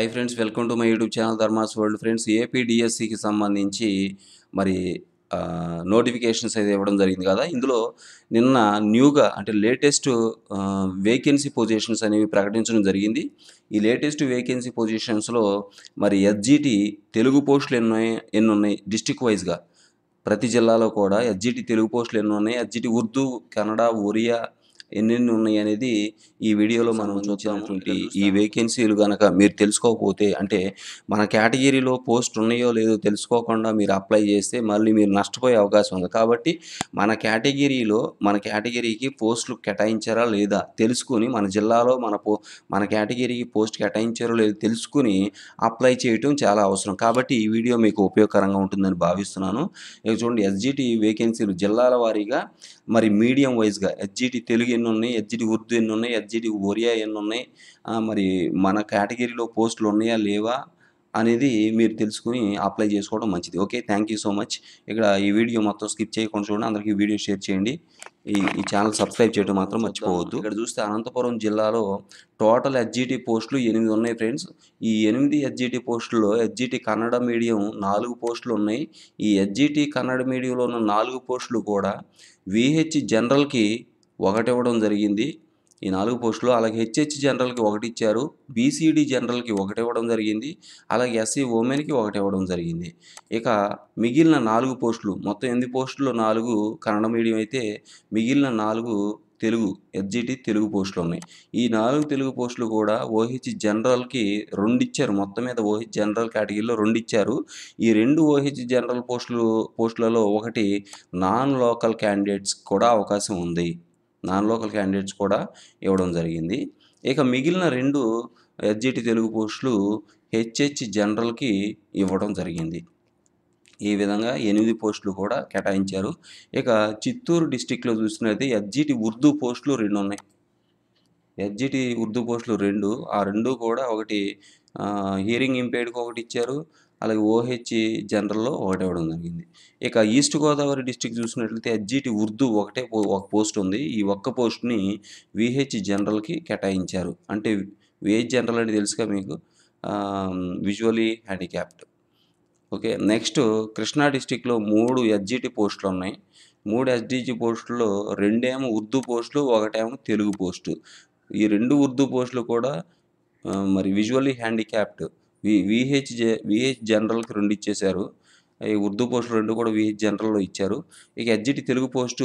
hi friends welcome to my YouTube channel Dharma's world friends ఏపీడిఎస్సికి సంబంధించి మరి నోటిఫికేషన్స్ అయితే ఇవ్వడం జరిగింది కదా ఇందులో నిన్న న్యూగా అంటే లేటెస్ట్ వేకెన్సీ పొజిషన్స్ అనేవి ప్రకటించడం జరిగింది ఈ లేటెస్ట్ వేకెన్సీ పొజిషన్స్లో మరి ఎస్జిటి తెలుగు పోస్టులు ఎన్ని ఎన్ని ఉన్నాయి డిస్టిక్ వైజ్గా ప్రతి జిల్లాలో కూడా ఎస్జిటి తెలుగు పోస్టులు ఎన్ని ఉన్నాయి ఎస్జిటి ఉర్దూ కన్నడ ఒరియా ఎన్నెన్ని ఉన్నాయి అనేది ఈ వీడియోలో మనం చూసినటువంటి ఈ వేకెన్సీలు కనుక మీరు తెలుసుకోకపోతే అంటే మన కేటగిరీలో పోస్ట్ ఉన్నాయో లేదో తెలుసుకోకుండా మీరు అప్లై చేస్తే మళ్ళీ మీరు నష్టపోయే అవకాశం ఉంది కాబట్టి మన కేటగిరీలో మన కేటగిరీకి పోస్టులు కేటాయించారా లేదా తెలుసుకుని మన జిల్లాలో మన పో మన కేటగిరీకి పోస్ట్ కేటాయించారో లేదో తెలుసుకుని అప్లై చేయటం చాలా అవసరం కాబట్టి ఈ వీడియో మీకు ఉపయోగకరంగా ఉంటుందని భావిస్తున్నాను ఇక చూడండి ఎస్జిటి వేకెన్సీలు జిల్లాల వారీగా మరి మీడియం వైజ్గా ఎస్జిటి తెలుగు ఎన్ని ఉన్నాయి హెచ్జిడి ఉర్దూ ఎన్ని ఉన్నాయి హెచ్జిడి ఒరియా ఎన్ని ఉన్నాయి మరి మన కేటగిరీలో పోస్టులు ఉన్నాయా లేవా అనేది మీరు తెలుసుకుని అప్లై చేసుకోవడం మంచిది okay thank you so much ఇక్కడ ఈ వీడియో మొత్తం స్కిప్ చేయకుండా చూడండి అందరికీ వీడియో షేర్ చేయండి ఈ ఈ ఛానల్ సబ్స్క్రైబ్ చేయడం మాత్రం మర్చిపోవద్దు ఇక్కడ చూస్తే అనంతపురం జిల్లాలో టోటల్ హెచ్జిటి పోస్టులు ఎనిమిది ఉన్నాయి ఫ్రెండ్స్ ఈ ఎనిమిది హెచ్జిటి పోస్టుల్లో హెచ్జిటి కన్నడ మీడియం నాలుగు పోస్టులు ఉన్నాయి ఈ హెచ్జిటి కన్నడ మీడియంలో ఉన్న నాలుగు పోస్టులు కూడా విహెచ్ జనరల్కి ఒకటి ఇవ్వడం జరిగింది ఈ నాలుగు పోస్టులు అలాగే హెచ్హెచ్ జనరల్కి ఒకటి ఇచ్చారు బీసీడీ జనరల్కి ఒకటి ఇవ్వడం జరిగింది అలాగే ఎస్సీ ఉమెన్కి ఒకటి ఇవ్వడం జరిగింది ఇక మిగిలిన నాలుగు పోస్టులు మొత్తం ఎనిమిది పోస్టులు నాలుగు కన్నడ మీడియం అయితే మిగిలిన నాలుగు తెలుగు ఎస్జిటి తెలుగు పోస్టులు ఉన్నాయి ఈ నాలుగు తెలుగు పోస్టులు కూడా ఓహెచ్ జనరల్కి రెండు ఇచ్చారు మొత్తం మీద ఓహెచ్ జనరల్ కేటగిరీలో రెండు ఇచ్చారు ఈ రెండు ఓహెచ్ జనరల్ పోస్టులు పోస్టులలో ఒకటి నాన్ లోకల్ క్యాండిడేట్స్ కూడా అవకాశం ఉంది నాన్ లోకల్ క్యాండిడేట్స్ కూడా ఇవ్వడం జరిగింది ఇక మిగిలిన రెండు ఎస్జిటి తెలుగు పోస్టులు హెచ్హెచ్ జనరల్కి ఇవ్వడం జరిగింది ఈ విధంగా ఎనిమిది పోస్టులు కూడా కేటాయించారు ఇక చిత్తూరు డిస్టిక్లో చూసినట్లయితే ఎస్జిటి ఉర్దూ పోస్టులు రెండు ఉన్నాయి ఎస్జిటి ఉర్దూ పోస్టులు రెండు ఆ రెండు కూడా ఒకటి హియరింగ్ ఇంపేర్డ్కి ఒకటి ఇచ్చారు అలాగే ఓహెచ్ జనరల్లో ఒకటి ఇవ్వడం జరిగింది ఇక ఈస్ట్ గోదావరి డిస్టిక్ చూసినట్లయితే ఎడ్జిటి ఉర్దూ ఒకటే ఒక పోస్ట్ ఉంది ఈ ఒక్క పోస్ట్ని విహెచ్ జనరల్కి కేటాయించారు అంటే విహెచ్ జనరల్ అంటే తెలుసుగా మీకు visually handicapped okay next Krishna డిస్టిక్లో మూడు ఎస్జిటి పోస్టులు ఉన్నాయి మూడు ఎస్డిజి పోస్టుల్లో రెండేమో ఉర్దూ పోస్టులు ఒకటేమో తెలుగు పోస్టు ఈ రెండు ఉర్దూ పోస్టులు కూడా మరి visually handicapped V VH J VH జనరల్కి రెండు ఇచ్చేశారు ఈ ఉర్దూ పోస్టులు రెండు కూడా విహెచ్ జనరల్లో ఇచ్చారు ఇక ఎడ్జిటి తెలుగు పోస్టు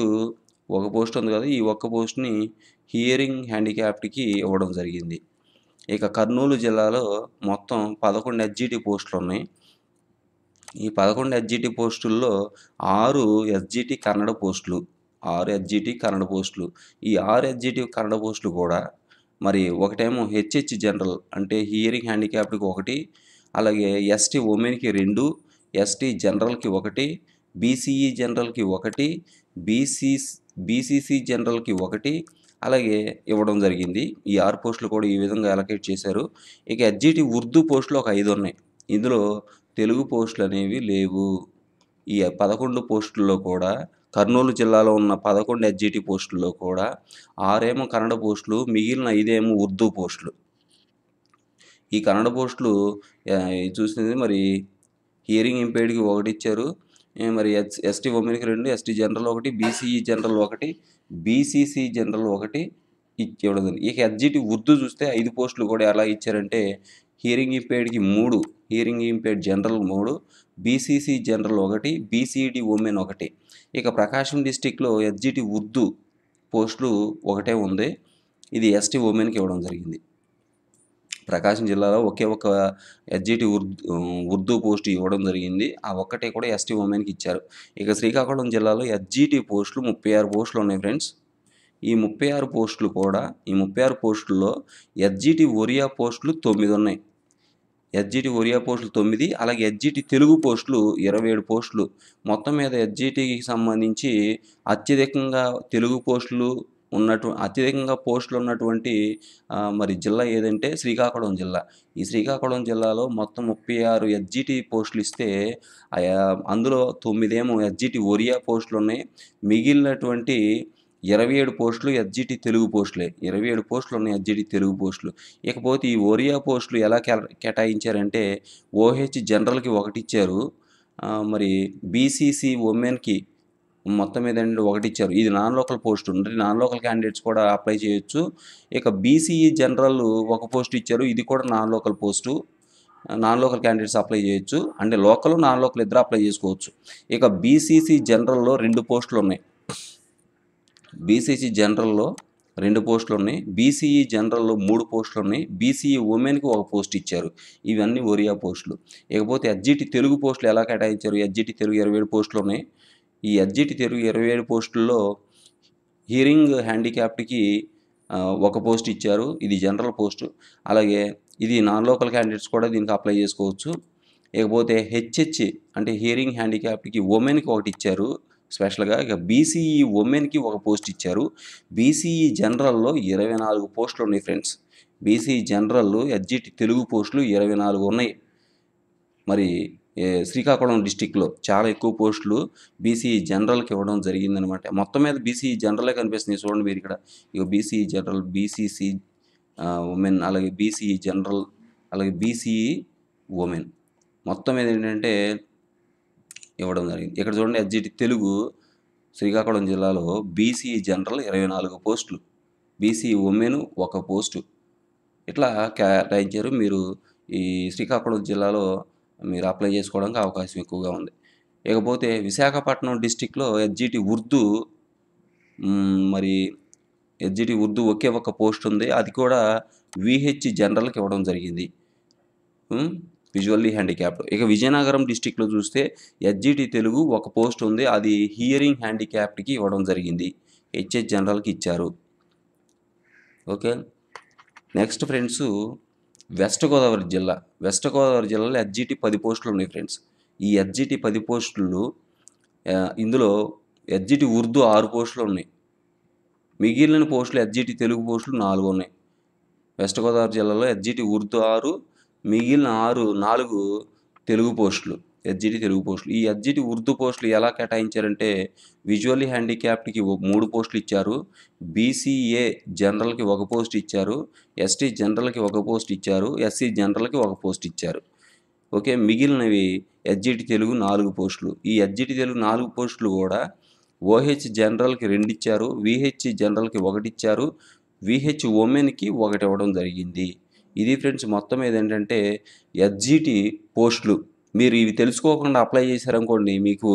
ఒక పోస్ట్ ఉంది కదా ఈ ఒక్క పోస్ట్ని హియరింగ్ హ్యాండిక్యాప్డ్కి ఇవ్వడం జరిగింది ఇక కర్నూలు జిల్లాలో మొత్తం పదకొండు ఎడ్జిటి పోస్టులు ఉన్నాయి ఈ పదకొండు ఎడ్జిటి పోస్టుల్లో ఆరు ఎస్జిటి కన్నడ పోస్టులు ఆరు ఎస్జిటి కన్నడ పోస్టులు ఈ ఆరు ఎస్జిటి కన్నడ పోస్టులు కూడా మరి ఒకటేమో హెచ్హెచ్ జనరల్ అంటే హియరింగ్ హ్యాండిక్యాప్డ్కి ఒకటి అలాగే ఎస్టీ ఉమెన్కి రెండు ఎస్టీ జనరల్కి ఒకటి బీసీఈ జనరల్కి e ఒకటి బీసీ బీసీసీ జనరల్కి ఒకటి అలాగే ఇవ్వడం జరిగింది ఈ ఆరు పోస్టులు కూడా ఈ విధంగా అలకేట్ చేశారు ఇక ఎడ్జిటి ఉర్దూ పోస్టులు ఒక ఐదు ఉన్నాయి ఇందులో తెలుగు పోస్టులు అనేవి లేవు ఈ పదకొండు పోస్టుల్లో కూడా కర్నూలు జిల్లాలో ఉన్న పదకొండు ఎస్జిటి పోస్టుల్లో కూడా ఆరేమో కన్నడ పోస్టులు మిగిలిన ఐదేమో ఉర్దూ పోస్టులు ఈ కన్నడ పోస్టులు చూసినది మరి హియరింగ్ ఇంపేర్డ్కి ఒకటి ఇచ్చారు మరి ఎస్ ఎస్టీ ఒమెన్కి రెండు ఎస్టీ జనరల్ ఒకటి బీసీఈ జనరల్ ఒకటి బీసీసీ జనరల్ ఒకటి ఇచ్చేవడదు ఇక ఎస్జిటి ఉర్దూ చూస్తే ఐదు పోస్టులు కూడా ఎలా ఇచ్చారంటే హియరింగ్ ఇంపేర్డ్కి మూడు హియరింగ్ ఇంపేర్డ్ జనరల్ మూడు బీసీసీ జనరల్ ఒకటి బీసీడీ ఉమెన్ ఒకటి ఇక ప్రకాశం డిస్టిక్లో ఎస్జిటి ఉర్దూ పోస్టులు ఒకటే ఉంది ఇది ఎస్టీ ఉమెన్కి ఇవ్వడం జరిగింది ప్రకాశం జిల్లాలో ఒకే ఒక ఎస్జిటి ఉర్దూ ఉర్దూ పోస్టు ఇవ్వడం జరిగింది ఆ ఒక్కటే కూడా ఎస్టీ ఉమెన్కి ఇచ్చారు ఇక శ్రీకాకుళం జిల్లాలో ఎస్జిటి పోస్టులు ముప్పై ఆరు పోస్టులు ఉన్నాయి ఫ్రెండ్స్ ఈ ముప్పై ఆరు పోస్టులు కూడా ఈ ముప్పై ఆరు పోస్టుల్లో ఎస్జిటి ఒరియా పోస్టులు తొమ్మిది ఉన్నాయి ఎస్జిటి ఒరియా పోస్టులు తొమ్మిది అలాగే ఎస్జిటి తెలుగు పోస్టులు ఇరవై ఏడు పోస్టులు మొత్తం మీద ఎస్జిటికి సంబంధించి అత్యధికంగా తెలుగు పోస్టులు ఉన్నటు అత్యధికంగా పోస్టులు ఉన్నటువంటి మరి జిల్లా ఏదంటే శ్రీకాకుళం జిల్లా ఈ శ్రీకాకుళం జిల్లాలో మొత్తం ముప్పై ఆరు ఎస్జిటి పోస్టులు ఇస్తే అందులో తొమ్మిదేమో ఎస్జిటి ఒరియా పోస్టులు ఉన్నాయి మిగిలినటువంటి ఇరవై ఏడు పోస్టులు ఎడ్జిటి తెలుగు పోస్టులే ఇరవై ఏడు పోస్టులు ఉన్నాయి ఎడ్జిటి తెలుగు పోస్టులు ఇకపోతే ఈ ఓరియా పోస్టులు ఎలా కేటాయించారంటే ఓహెచ్ జనరల్కి ఒకటి ఇచ్చారు మరి బీసీసీ ఉమెన్కి మొత్తం మీద ఒకటి ఇచ్చారు ఇది నాన్ లోకల్ పోస్ట్ ఉంటుంది నాన్ లోకల్ క్యాండిడేట్స్ కూడా అప్లై చేయొచ్చు ఇక బీసీఈ జనరల్ ఒక పోస్ట్ ఇచ్చారు ఇది కూడా non local post non local candidates apply చేయొచ్చు అంటే లోకల్ నాన్ లోకల్ ఇద్దరు అప్లై చేసుకోవచ్చు ఇక బీసీసీ జనరల్లో రెండు పోస్టులు ఉన్నాయి బీసీసీ జనరల్లో రెండు పోస్టులు ఉన్నాయి బీసీఈ జనరల్లో మూడు పోస్టులు ఉన్నాయి బీసీఈ ఉమెన్కి ఒక పోస్ట్ ఇచ్చారు ఇవన్నీ ఒరియా పోస్టులు ఇకపోతే ఎడ్జిటి తెలుగు పోస్టులు ఎలా కేటాయించారు ఎడ్జిటి తెలుగు ఇరవై ఏడు పోస్టులు ఉన్నాయి ఈ ఎడ్జిటి తెలుగు ఇరవై ఏడు పోస్టుల్లో హియరింగ్ హ్యాండిక్యాప్ట్కి ఒక పోస్ట్ ఇచ్చారు ఇది జనరల్ పోస్టు అలాగే ఇది నాన్ లోకల్ క్యాండిడేట్స్ కూడా దీనికి అప్లై చేసుకోవచ్చు ఇకపోతే హెచ్హెచ్ అంటే హియరింగ్ హ్యాండిక్యాప్ట్కి ఉమెన్కి ఒకటి ఇచ్చారు స్పెషల్గా ఇక బీసీఈ ఉమెన్కి ఒక పోస్ట్ ఇచ్చారు బీసీఈ జనరల్లో ఇరవై నాలుగు పోస్టులు ఉన్నాయి friends BC general SGT Telugu పోస్టులు ఇరవై నాలుగు ఉన్నాయి మరి శ్రీకాకుళం డిస్టిక్లో చాలా ఎక్కువ పోస్టులు బీసీ జనరల్కి ఇవ్వడం జరిగిందనమాట మొత్తం మీద బీసీ జనరలే కనిపిస్తుంది చూడండి మీరు ఇక్కడ ఇక బీసీ జనరల్ బీసీసీ ఉమెన్ అలాగే బీసీ జనరల్ అలాగే బీసీఈ ఉమెన్ మొత్తం మీద ఏంటంటే ఇవ్వడం జరిగింది ఇక్కడ చూడండి ఎడ్జిటి తెలుగు శ్రీకాకుళం జిల్లాలో బీసీ జనరల్ ఇరవై నాలుగు పోస్టులు బీసీ ఉమెన్ ఒక పోస్టు ఇట్లా కేటాయించారు మీరు ఈ శ్రీకాకుళం జిల్లాలో మీరు అప్లై చేసుకోవడానికి అవకాశం ఎక్కువగా ఉంది ఇకపోతే విశాఖపట్నం డిస్టిక్లో ఎడ్జిటి ఉర్దూ మరి ఎడ్జిటి ఉర్దూ ఒకే ఒక పోస్ట్ ఉంది అది కూడా విహెచ్ జనరల్కి ఇవ్వడం జరిగింది విజువల్లీ హ్యాండిక్యాప్ ఇక విజయనగరం డిస్టిక్లో చూస్తే హెచ్జిటి తెలుగు ఒక పోస్ట్ ఉంది అది హియరింగ్ హ్యాండిక్యాప్డ్కి ఇవ్వడం జరిగింది హెచ్హెచ్ జనరల్కి ఇచ్చారు okay next friends west Godavari జిల్లా వెస్ట్ గోదావరి జిల్లాలో హెచ్జిటి పది పోస్టులు ఉన్నాయి ఫ్రెండ్స్ ఈ హెచ్జిటి పది పోస్టులు ఇందులో హెచ్జిటి ఉర్దూ ఆరు పోస్టులు ఉన్నాయి మిగిలిన పోస్టులు హెచ్జిటి తెలుగు పోస్టులు నాలుగు ఉన్నాయి వెస్ట్ గోదావరి జిల్లాలో హెచ్జిటి ఉర్దూ ఆరు మిగిలిన ఆరు నాలుగు తెలుగు పోస్టులు ఎడ్జిటి తెలుగు పోస్టులు ఈ ఎడ్జిటి ఉర్దూ పోస్టులు ఎలా కేటాయించారంటే విజువల్లీ హ్యాండిక్యాప్డ్కి మూడు పోస్టులు ఇచ్చారు బీసీఏ జనరల్కి ఒక పోస్ట్ ఇచ్చారు ఎస్టీ జనరల్కి ఒక పోస్ట్ ఇచ్చారు ఎస్సీ జనరల్కి ఒక పోస్ట్ ఇచ్చారు ఓకే మిగిలినవి ఎడ్జిటి తెలుగు నాలుగు పోస్టులు ఈ ఎడ్జిటి తెలుగు నాలుగు పోస్టులు కూడా ఓహెచ్ జనరల్కి రెండు ఇచ్చారు విహెచ్ జనరల్కి ఒకటి ఇచ్చారు విహెచ్ ఉమెన్కి ఒకటి ఇవ్వడం జరిగింది ఇది ఫ్రెండ్స్ మొత్తం ఏదేంటంటే ఎస్జీటీ పోస్టులు మీరు ఇవి తెలుసుకోకుండా అప్లై చేశారనుకోండి మీకు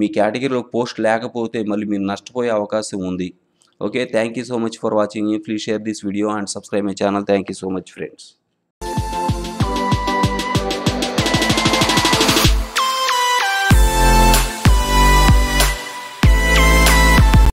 మీ కేటగిరీలో పోస్ట్ లేకపోతే మళ్ళీ మీరు నష్టపోయే అవకాశం ఉంది okay thank you so much for watching please share this video and subscribe my channel thank you so much friends